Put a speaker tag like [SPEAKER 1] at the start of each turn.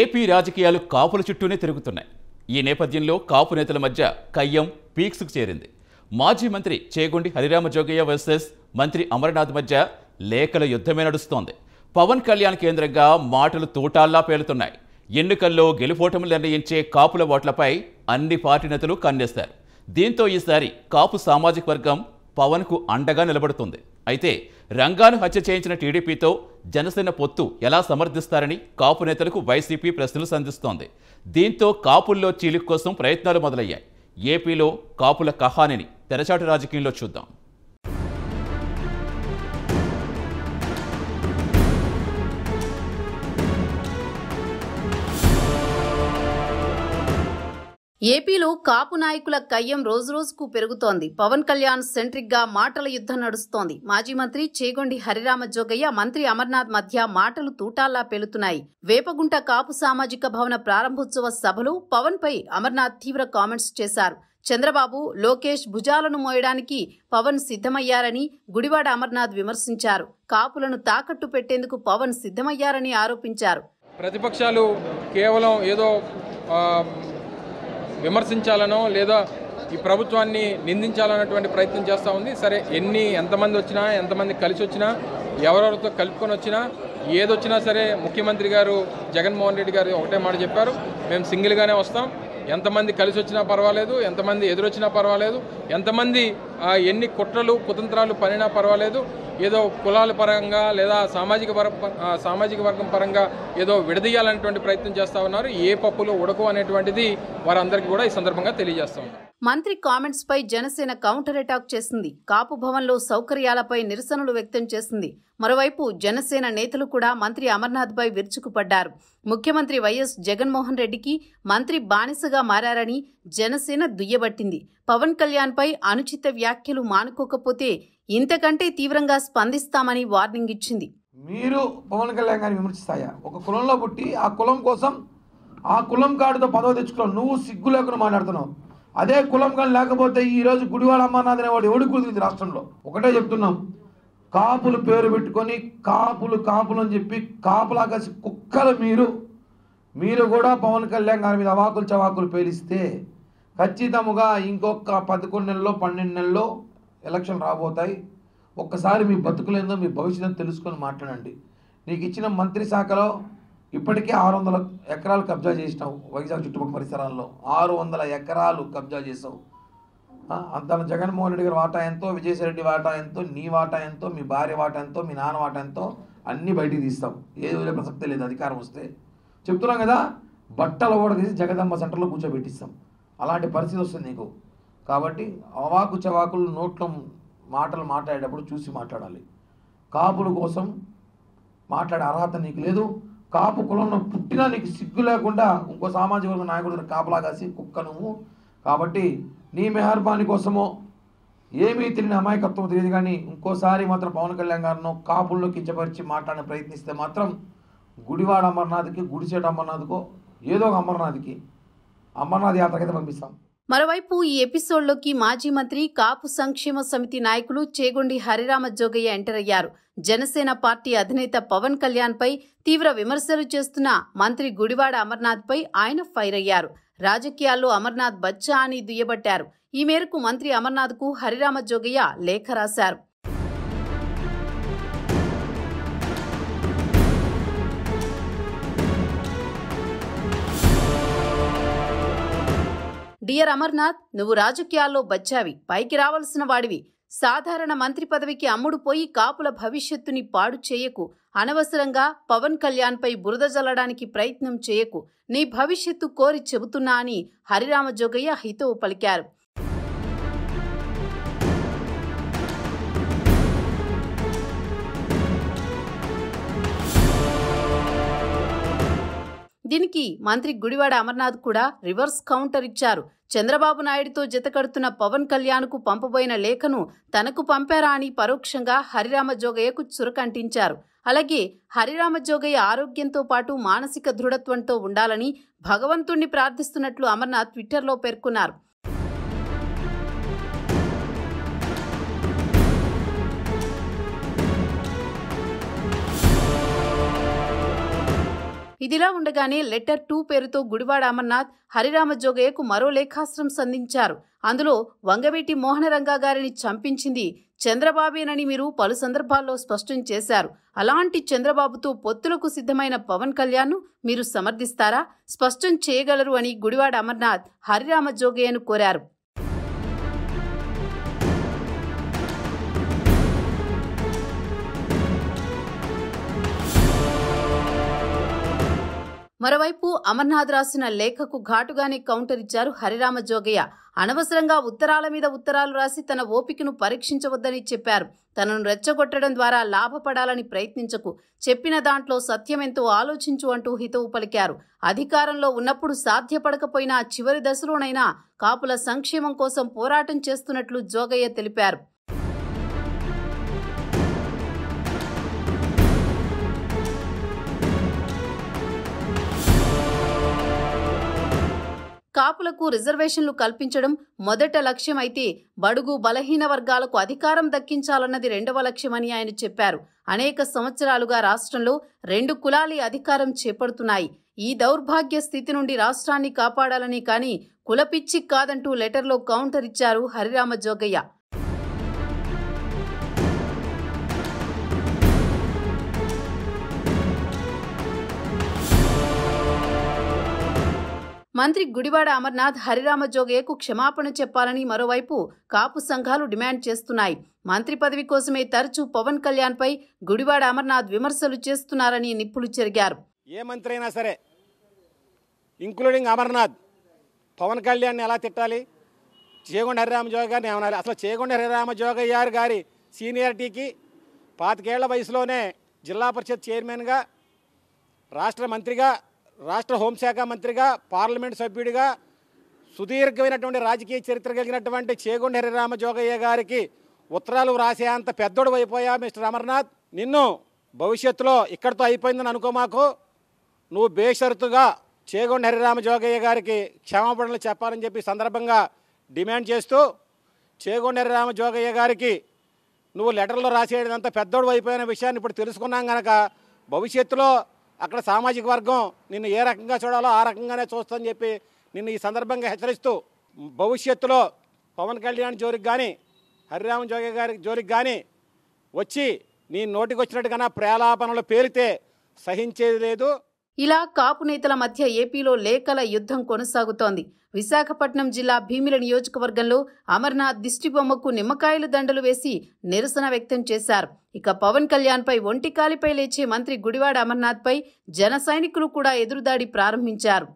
[SPEAKER 1] AP రాజకీయాలు కాపుల చుట్టూనే తిరుగుతున్నాయి ఈ నేపథ్యంలో కాపు నేతల మధ్య కయ్యం పీక్స్కు చేరింది మాజీ మంత్రి చేగొండి హరిరామ జోగయ్య వర్సెస్ మంత్రి అమర్నాథ్ మధ్య లేఖల యుద్ధమే నడుస్తోంది పవన్ కళ్యాణ్ కేంద్రంగా మాటలు తూటాల్లా పేలుతున్నాయి ఎన్నికల్లో గెలుపోటములు నిర్ణయించే కాపుల ఓట్లపై అన్ని పార్టీ నేతలు కన్నేస్తారు దీంతో ఈసారి కాపు సామాజిక వర్గం పవన్కు అండగా నిలబడుతుంది అయితే రంగాను హత్య చేయించిన టీడీపీతో జనసేన పొత్తు ఎలా సమర్థిస్తారని కాపు నేతలకు వైసీపీ ప్రశ్నలు సంధిస్తోంది దీంతో కాపుల్లో చీలిక కోసం ప్రయత్నాలు మొదలయ్యాయి ఏపీలో కాపుల కహానిని తెరచాటు రాజకీయంలో చూద్దాం
[SPEAKER 2] ఏపీలో కాపు నాయకుల కయ్యం రోజురోజుకు పెరుగుతోంది పవన్ కళ్యాణ్ సెంట్రిక్ గా మాటల యుద్ధం నడుస్తోంది మాజీ మంత్రి చేగొండి హరిరామ జోగయ్య మంత్రి అమర్నాథ్ మధ్య మాటలు తూటాల్లా పేలుతున్నాయి వేపగుంట కాపు సామాజిక భవన ప్రారంభోత్సవ సభలు పవన్ పై అమర్నాథ్ తీవ్ర కామెంట్స్ చేశారు చంద్రబాబు లోకేష్ భుజాలను మోయడానికి పవన్ సిద్ధమయ్యారని గుడివాడ అమర్నాథ్ విమర్శించారు కాపులను తాకట్టు పెట్టేందుకు పవన్ సిద్ధమయ్యారని ఆరోపించారు
[SPEAKER 3] ప్రతిపక్షాలు కేవలం ఏదో విమర్శించాలనో లేదా ఈ ప్రభుత్వాన్ని నిందించాలన్నటువంటి ప్రయత్నం చేస్తూ ఉంది సరే ఎన్ని ఎంతమంది వచ్చినా ఎంతమంది కలిసి వచ్చినా ఎవరెవరితో కలుపుకొని వచ్చినా ఏదొచ్చినా సరే ముఖ్యమంత్రి గారు జగన్మోహన్ రెడ్డి గారు ఒకటే మాట చెప్పారు మేము సింగిల్గానే వస్తాం ఎంతమంది కలిసి వచ్చినా పర్వాలేదు ఎంతమంది ఎదురొచ్చినా పర్వాలేదు ఎంతమంది ఎన్ని కుట్రలు కుతంత్రాలు పనినా పర్వాలేదు ఏదో కులాల పరంగా లేదా సామాజిక సామాజిక వర్గం పరంగా ఏదో విడదీయాలనేటువంటి ప్రయత్నం చేస్తూ ఉన్నారు ఏ పప్పులో ఉడకు అనేటువంటిది వారందరికీ కూడా ఈ సందర్భంగా తెలియజేస్తూ
[SPEAKER 2] మంత్రి కామెంట్స్పై జనసేన కౌంటర్ అటాక్ చేసింది కాపు భవన్లో సౌకర్యాలపై నిరసనలు వ్యక్తం చేసింది మరోవైపు జనసేన నేతలు కూడా మంత్రి అమర్నాథ్పై విరుచుకుపడ్డారు ముఖ్యమంత్రి వైఎస్ జగన్మోహన్ రెడ్డికి మంత్రి బానిసగా మారని జనసేన దుయ్యబట్టింది పవన్ కళ్యాణ్పై అనుచిత వ్యాఖ్యలు మానుకోకపోతే ఇంతకంటే తీవ్రంగా స్పందిస్తామని వార్నింగ్ ఇచ్చింది
[SPEAKER 3] మీరు పవన్ కళ్యాణ్ గారిని విమర్శిస్తాయా ఒక కులంలో పుట్టి ఆ కులం కోసం ఆ కులం కాడుతో పదవి తెచ్చుకున్నావు నువ్వు సిగ్గు లేకుండా మాట్లాడుతున్నావు అదే కులం కానీ లేకపోతే ఈరోజు గుడివాడ అమ్మనాథ్ అనేవాడు ఎవడు కుదిరింది రాష్ట్రంలో ఒకటే చెప్తున్నాం కాపులు పేరు పెట్టుకొని కాపులు కాపులు అని చెప్పి కాపులా కలిసి కుక్కలు మీరు మీరు కూడా పవన్ కళ్యాణ్ గారి మీద అవాకులు చవాకులు పేలిస్తే ఖచ్చితముగా ఇంకొక పదకొండు నెలల్లో పన్నెండు నెలల్లో ఎలక్షన్ రాబోతాయి ఒక్కసారి మీ బతుకులేందో మీ భవిష్యత్తు తెలుసుకొని మాట్లాడండి నీకు ఇచ్చిన మంత్రి శాఖలో ఇప్పటికే ఆరు వందల ఎకరాలు కబ్జా చేసినావు వైజాగ్ చుట్టుపక్కల పరిసరాల్లో ఆరు వందల ఎకరాలు కబ్జా చేసావు అంత జగన్మోహన్ రెడ్డి గారి వాటా ఎంతో విజయసాయిరెడ్డి వాటా ఎంతో నీ వాటా ఎంతో మీ భార్య వాటా ఎంతో మీ నాన్న వాటా ఎంతో అన్నీ బయటికి తీస్తాం ఏ ప్రసక్తే లేదు అధికారం వస్తే చెప్తున్నాం కదా బట్టలు తీసి జగదంబ సెంటర్లో కూర్చోబెట్టిస్తాం అలాంటి పరిస్థితి వస్తుంది నీకు కాబట్టి అవాకు చవాకులు నోట్లో మాటలు మాట్లాడేటప్పుడు చూసి మాట్లాడాలి కాపుల కోసం మాట్లాడే అర్హత నీకు లేదు కాపు కులంలో పుట్టినా నీకు సిగ్గు లేకుండా ఇంకో సామాజిక వర్గ నాయకుడు కాపలా కాసి కుక్క నువ్వు కాబట్టి నీ మెహర్బాని కోసమో ఏమీ తిరిగిన అమాయకత్వం తెలియదు కానీ ఇంకోసారి మాత్రం పవన్ కళ్యాణ్ గారిను కాపుల్లో కించపరిచి మాట్లాడే ప్రయత్నిస్తే మాత్రం గుడివాడ అమర్నాథ్కి గుడిచేట అమర్నాథ్కో ఏదో ఒక అమర్నాథ్కి అమర్నాథ్ యాత్రకైతే పంపిస్తాం
[SPEAKER 2] మరోవైపు ఈ ఎపిసోడ్లోకి మాజీ మంత్రి కాపు సంక్షేమ సమితి నాయకులు చేగొండి హరిరామ జోగయ్య ఎంటర్ అయ్యారు జనసేన పార్టీ అధినేత పవన్ కళ్యాణ్పై తీవ్ర విమర్శలు చేస్తున్న మంత్రి గుడివాడ అమర్నాథ్పై ఆయన ఫైర్ అయ్యారు రాజకీయాల్లో అమర్నాథ్ బచ్చా అని దుయ్యబట్టారు ఈ మేరకు మంత్రి అమర్నాథ్ కు హరిరామ జోగయ్య లేఖ రాశారు డియర్ అమర్నాథ్ నువ్వు రాజకీయాల్లో బచ్చావి పైకి రావాల్సిన వాడివి సాధారణ మంత్రి పదవికి అమ్ముడు పోయి కాపుల భవిష్యత్తుని పాడు చేయకు అనవసరంగా పవన్ కళ్యాణ్పై బురద జల్లడానికి ప్రయత్నం చేయకు నీ భవిష్యత్తు కోరి చెబుతున్నా అని హరిరామ జోగయ్య హితవు పలికారు దీనికి మంత్రి గుడివాడ అమర్నాథ్ కూడా రివర్స్ కౌంటర్ ఇచ్చారు చంద్రబాబు నాయుడుతో జతకడుతున్న పవన్ కళ్యాణ్కు పంపబోయిన లేఖను తనకు పంపారా అని పరోక్షంగా హరిరామ జోగయ్యకు చురకంటించారు అలాగే హరిరామ జోగయ్య ఆరోగ్యంతో పాటు మానసిక దృఢత్వంతో ఉండాలని భగవంతుణ్ణి ప్రార్థిస్తున్నట్లు అమర్నాథ్ ట్విట్టర్లో పేర్కొన్నారు ఇదిలా ఉండగానే లెటర్ టూ పేరుతో గుడివాడ అమర్నాథ్ హరిరామ జోగయ్యకు మరో లేఖాస్త్రం సంధించారు అందులో వంగవీటి మోహనరంగా గారిని చంపించింది చంద్రబాబేనని మీరు పలు సందర్భాల్లో స్పష్టం చేశారు అలాంటి చంద్రబాబుతో పొత్తులకు సిద్ధమైన పవన్ కళ్యాణ్ మీరు సమర్థిస్తారా స్పష్టం చేయగలరు అని గుడివాడ అమర్నాథ్ హరిరామ జోగయ్యను కోరారు మరోవైపు అమర్నాథ్ రాసిన లేఖకు ఘాటుగానే కౌంటర్ ఇచ్చారు హరిరామ జోగయ్య అనవసరంగా ఉత్తరాల మీద ఉత్తరాలు రాసి తన ఓపికను పరీక్షించవద్దని చెప్పారు తనను రెచ్చగొట్టడం ద్వారా లాభపడాలని ప్రయత్నించకు చెప్పిన దాంట్లో సత్యమెంతో ఆలోచించు అంటూ హితవు పలికారు అధికారంలో ఉన్నప్పుడు సాధ్యపడకపోయినా చివరి దశలోనైనా కాపుల సంక్షేమం కోసం పోరాటం చేస్తున్నట్లు జోగయ్య తెలిపారు కాపులకు రిజర్వేషన్లు కల్పించడం మొదట లక్ష్యం అయితే బడుగు బలహీన వర్గాలకు అధికారం దక్కించాలన్నది రెండవ లక్ష్యమని ఆయన చెప్పారు అనేక సంవత్సరాలుగా రాష్ట్రంలో రెండు కులాలి అధికారం చేపడుతున్నాయి ఈ దౌర్భాగ్య స్థితి నుండి రాష్ట్రాన్ని కాపాడాలని కానీ కులపిచ్చి కాదంటూ లెటర్లో కౌంటర్ ఇచ్చారు హరిరామ జోగయ్య మంత్రి గుడివాడ అమర్నాథ్ హరిరామ జోగయ్యకు క్షమాపణ చెప్పాలని మరోవైపు కాపు సంఘాలు డిమాండ్ చేస్తున్నాయి మంత్రి పదవి కోసమే తరచూ పవన్ కళ్యాణ్పై గుడివాడ అమర్నాథ్ విమర్శలు చేస్తున్నారని నిప్పులు చెరిగారు
[SPEAKER 1] ఏ మంత్రి అయినా సరే ఇంక్లూడింగ్ అమర్నాథ్ పవన్ కళ్యాణ్ ఎలా తిట్టాలి చేగొండ హరిరామ గారిని ఏమనాలి అసలు చేగొండ హరిరామ జోగయ్యారు గారి సీనియారిటీకి పాతికేళ్ల వయసులోనే జిల్లా పరిషత్ చైర్మన్గా రాష్ట్ర మంత్రిగా రాష్ట్ర హోంశాఖ మంత్రిగా పార్లమెంట్ సభ్యుడిగా సుదీర్ఘమైనటువంటి రాజకీయ చరిత్ర కలిగినటువంటి చేగొండ హరిరామ జోగయ్య గారికి ఉత్తరాలు రాసే అంత పెద్దోడు అయిపోయా మిస్టర్ అమర్నాథ్ నిన్ను భవిష్యత్తులో ఇక్కడితో అయిపోయిందని అనుకో మాకు నువ్వు బేషరతుగా చేగొండ హరిరామ జోగయ్య గారికి క్షమాపణలు చెప్పాలని చెప్పి సందర్భంగా డిమాండ్ చేస్తూ చేగొండ హరిరామ జోగయ్య గారికి నువ్వు లెటర్లో రాసేదంతా పెద్దోడు అయిపోయిన విషయాన్ని ఇప్పుడు తెలుసుకున్నాం కనుక భవిష్యత్తులో అక్కడ సామాజిక వర్గం నిన్ను ఏ రకంగా చూడాలో ఆ రకంగానే చూస్తుందని చెప్పి నిన్ను ఈ సందర్భంగా హెచ్చరిస్తూ భవిష్యత్తులో పవన్ కళ్యాణ్ జోరికి కానీ హరిరామ జోగి గారి జోరికి కానీ వచ్చి నీ నోటికి వచ్చినట్టుగా ప్రేలాపనలు పేలితే సహించేది లేదు
[SPEAKER 2] ఇలా కాపు నేతల మధ్య ఏపీలో లేఖల యుద్ధం కొనసాగుతోంది విశాఖపట్నం జిల్లా భీమిల నియోజకవర్గంలో అమర్నాథ్ దిష్టిబొమ్మకు నిమ్మకాయల దండలు వేసి నిరసన వ్యక్తం చేశారు ఇక పవన్ కళ్యాణ్పై ఒంటికాలిపై లేచే మంత్రి గుడివాడ అమర్నాథ్పై జన సైనికులు కూడా ఎదురుదాడి ప్రారంభించారు